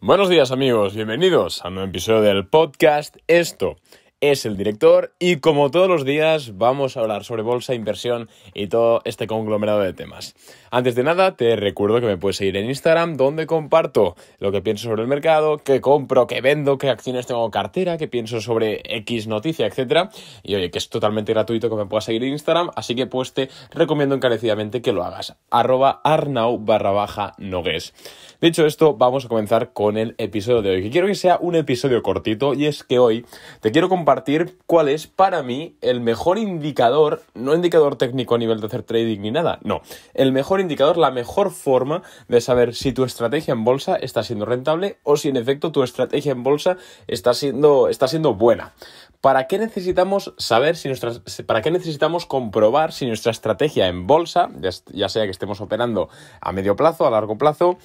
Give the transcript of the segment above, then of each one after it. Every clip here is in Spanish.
Buenos días amigos, bienvenidos a un nuevo episodio del podcast Esto es el director y como todos los días vamos a hablar sobre bolsa, inversión y todo este conglomerado de temas. Antes de nada te recuerdo que me puedes seguir en Instagram donde comparto lo que pienso sobre el mercado, qué compro, qué vendo, qué acciones tengo en cartera, qué pienso sobre X noticia, etc. Y oye, que es totalmente gratuito que me puedas seguir en Instagram, así que pues te recomiendo encarecidamente que lo hagas. Arroba arnau barra baja nogues. Dicho esto, vamos a comenzar con el episodio de hoy, que quiero que sea un episodio cortito y es que hoy te quiero compartir compartir cuál es para mí el mejor indicador, no indicador técnico a nivel de hacer trading ni nada, no, el mejor indicador, la mejor forma de saber si tu estrategia en bolsa está siendo rentable o si en efecto tu estrategia en bolsa está siendo, está siendo buena. ¿Para qué necesitamos saber si nuestra, para qué necesitamos comprobar si nuestra estrategia en bolsa, ya sea que estemos operando a medio plazo, a largo plazo,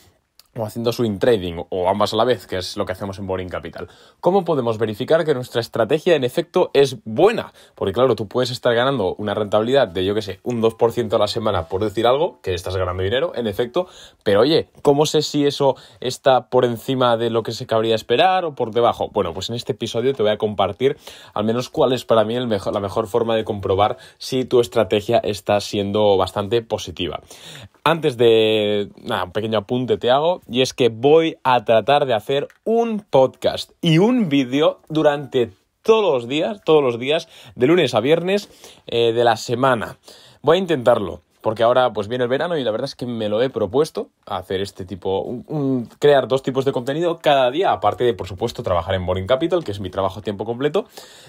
o haciendo swing trading, o ambas a la vez, que es lo que hacemos en Boring Capital. ¿Cómo podemos verificar que nuestra estrategia en efecto es buena? Porque claro, tú puedes estar ganando una rentabilidad de, yo qué sé, un 2% a la semana, por decir algo, que estás ganando dinero, en efecto, pero oye, ¿cómo sé si eso está por encima de lo que se cabría esperar o por debajo? Bueno, pues en este episodio te voy a compartir al menos cuál es para mí el mejor, la mejor forma de comprobar si tu estrategia está siendo bastante positiva. Antes de nada, un pequeño apunte te hago, y es que voy a tratar de hacer un podcast y un vídeo durante todos los días, todos los días, de lunes a viernes eh, de la semana. Voy a intentarlo porque ahora pues viene el verano y la verdad es que me lo he propuesto hacer este tipo, crear dos tipos de contenido cada día, aparte de por supuesto trabajar en Boring Capital, que es mi trabajo a tiempo completo.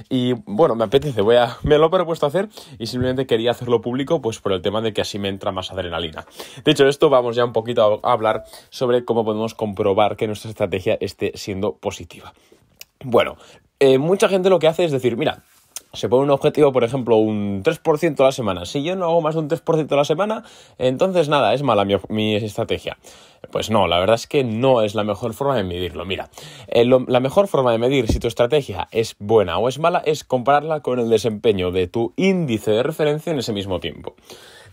Y bueno, me apetece, voy a, me lo he propuesto hacer y simplemente quería hacerlo público pues por el tema de que así me entra más adrenalina. Dicho esto, vamos ya un poquito a, hablar sobre cómo podemos comprobar que nuestra estrategia esté siendo positiva. Bueno, eh, mucha gente lo que hace es decir, mira, se pone un objetivo, por ejemplo, un 3% a la semana. Si yo no hago más de un 3% a la semana, entonces nada, es mala mi, estrategia. Pues no, la verdad es que no es la mejor forma de medirlo. Mira, eh, la mejor forma de medir si tu estrategia es buena o es mala es compararla con el desempeño de tu índice de referencia en ese mismo tiempo.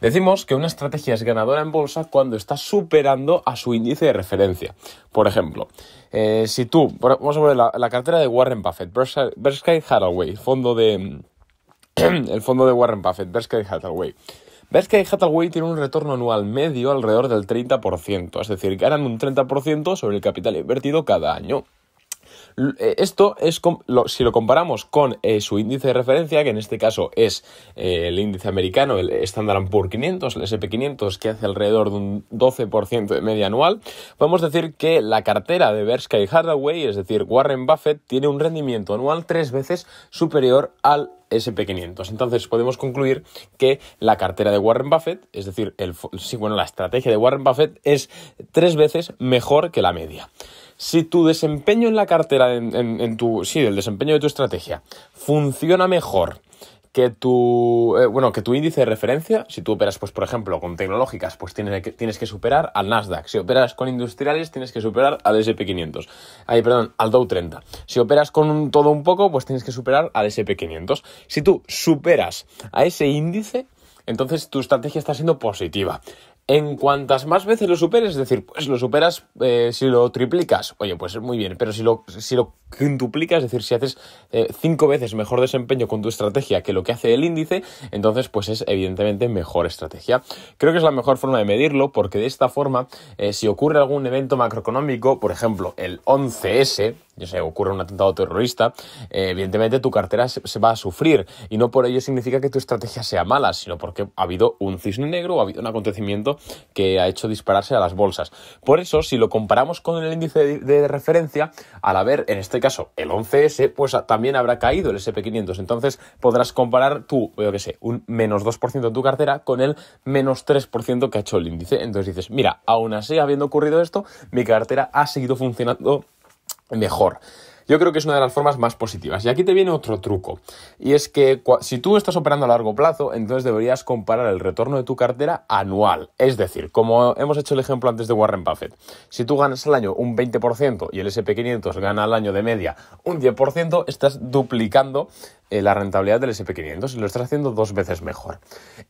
Decimos que una estrategia es ganadora en bolsa cuando está superando a su índice de referencia. Por ejemplo, eh, si tú, vamos a ver, la, cartera de Warren Buffett, Berkshire Hathaway, fondo de, el fondo de Warren Buffett, Berkshire Hathaway. Berkshire Hathaway tiene un retorno anual medio alrededor del 30%, es decir, ganan un 30% sobre el capital invertido cada año. Eh, esto es si lo comparamos con eh, su índice de referencia, que en este caso es eh, el índice americano, el Standard Poor's 500, el SP500, que hace alrededor de un 12% de media anual, podemos decir que la cartera de Berkshire Hardaway, es decir, Warren Buffett, tiene un rendimiento anual tres veces superior al SP500. Entonces podemos concluir que la cartera de Warren Buffett, es decir, el, bueno, la estrategia de Warren Buffett es tres veces mejor que la media. Si tu desempeño en la cartera, en, tu, sí, el desempeño de tu estrategia funciona mejor que tu, eh, bueno, que tu índice de referencia, si tú operas, pues, por ejemplo, con tecnológicas, pues tienes que, tienes que superar al Nasdaq. Si operas con industriales, tienes que superar al SP500. Ay, perdón, al Dow 30. Si operas con todo un poco, pues tienes que superar al SP500. Si tú superas a ese índice, entonces tu estrategia está siendo positiva. En cuantas más veces lo superes, es decir, pues lo superas eh, si lo triplicas, oye, pues muy bien, pero si lo, si quintuplicas, es decir, si haces eh, cinco veces mejor desempeño con tu estrategia que lo que hace el índice, entonces pues es evidentemente mejor estrategia. Creo que es la mejor forma de medirlo porque de esta forma, eh, si ocurre algún evento macroeconómico, por ejemplo, el 11S, yo ocurre un atentado terrorista, eh, evidentemente tu cartera se, va a sufrir. Y no por ello significa que tu estrategia sea mala, sino porque ha habido un cisne negro ha habido un acontecimiento que ha hecho dispararse a las bolsas. Por eso, si lo comparamos con el índice de, referencia, al haber, en este caso, el 11S, pues también habrá caído el SP500. Entonces podrás comparar tú, yo qué sé, un menos 2% de tu cartera con el menos 3% que ha hecho el índice. Entonces dices, mira, aún así, habiendo ocurrido esto, mi cartera ha seguido funcionando mejor. Yo creo que es una de las formas más positivas. Y aquí te viene otro truco. Y es que si tú estás operando a largo plazo, entonces deberías comparar el retorno de tu cartera anual. Es decir, como hemos hecho el ejemplo antes de Warren Buffett, si tú ganas al año un 20% y el SP500 gana al año de media un 10%, estás duplicando eh, la rentabilidad del SP500 y lo estás haciendo dos veces mejor.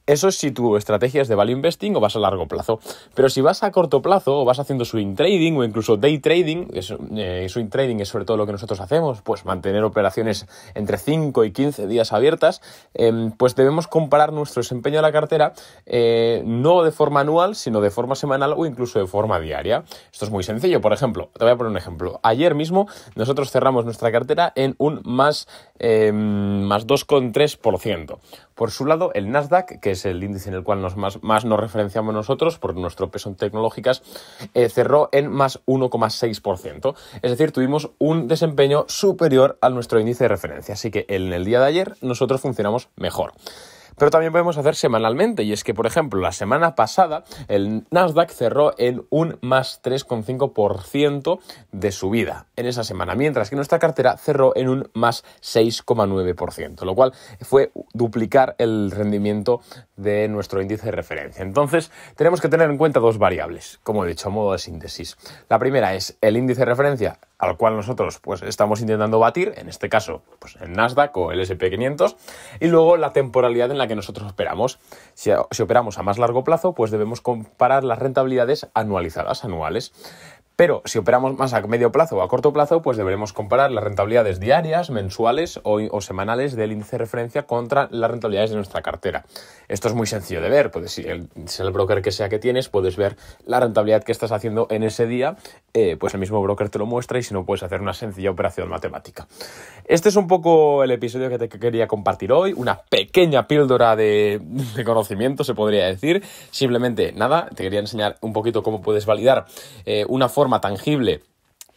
Eso es si tu estrategia es de value investing o vas a largo plazo. Pero si vas a corto plazo o vas haciendo swing trading o incluso day trading, es, eh, swing trading es sobre todo lo que nosotros hacemos, pues mantener operaciones entre 5 y 15 días abiertas, em, pues debemos comparar nuestro desempeño de la cartera eh, no de forma anual, sino de forma semanal o incluso de forma diaria. Esto es muy sencillo. Por ejemplo, te voy a poner un ejemplo. Ayer mismo nosotros cerramos nuestra cartera en un más... Em, más 2,3%. Por su lado, el Nasdaq, que es el índice en el cual nos más, nos referenciamos nosotros por nuestro peso en tecnológicas, eh, cerró en más 1,6%. Es decir, tuvimos un desempeño superior a nuestro índice de referencia. Así que en el día de ayer nosotros funcionamos mejor pero también podemos hacer semanalmente. Y es que, por ejemplo, la semana pasada el Nasdaq cerró en un más 3,5% de subida en esa semana, mientras que nuestra cartera cerró en un más 6,9%, lo cual fue duplicar el rendimiento de nuestro índice de referencia. Entonces, tenemos que tener en cuenta dos variables, como he dicho, a modo de síntesis. La primera es el índice de referencia al cual nosotros pues, estamos intentando batir, en este caso pues, el Nasdaq o el SP500, y luego la temporalidad en la que nosotros operamos. Si, si operamos a más largo plazo, pues debemos comparar las rentabilidades anualizadas, anuales. Pero si operamos más a medio plazo o a corto plazo, pues deberemos comparar las rentabilidades diarias, mensuales o, semanales del índice de referencia contra las rentabilidades de nuestra cartera. Esto es muy sencillo de ver, puedes si el, broker que sea que tienes, puedes ver la rentabilidad que estás haciendo en ese día, eh, pues el mismo broker te lo muestra y si no puedes hacer una sencilla operación matemática. Este es un poco el episodio que te quería compartir hoy, una pequeña píldora de, conocimiento se podría decir. Simplemente, nada, te quería enseñar un poquito cómo puedes validar eh, una forma tangible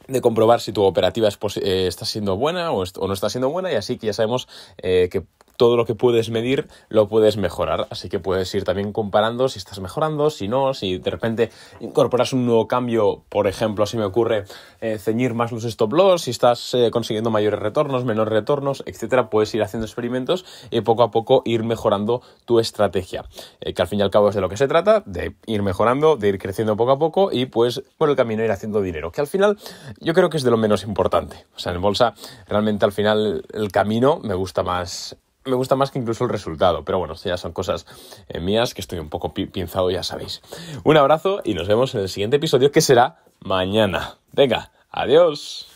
de comprobar si tu operativa eh, está siendo buena o, no está siendo buena y así que ya sabemos eh, que, todo lo que puedes medir lo puedes mejorar. Así que puedes ir también comparando si estás mejorando, si no, si de repente incorporas un nuevo cambio, por ejemplo, si me ocurre eh, ceñir más los stop loss, si estás eh, consiguiendo mayores retornos, menores retornos, etcétera, puedes ir haciendo experimentos y poco a poco ir mejorando tu estrategia. Eh, que al fin y al cabo es de lo que se trata, de ir mejorando, de ir creciendo poco a poco y pues por el camino ir haciendo dinero, que al final yo creo que es de lo menos importante. O sea, en bolsa realmente al final el camino me gusta más me gusta más que incluso el resultado. Pero bueno, ya son cosas eh, mías que estoy un poco pinzado, ya sabéis. Un abrazo y nos vemos en el siguiente episodio que será mañana. Venga, adiós.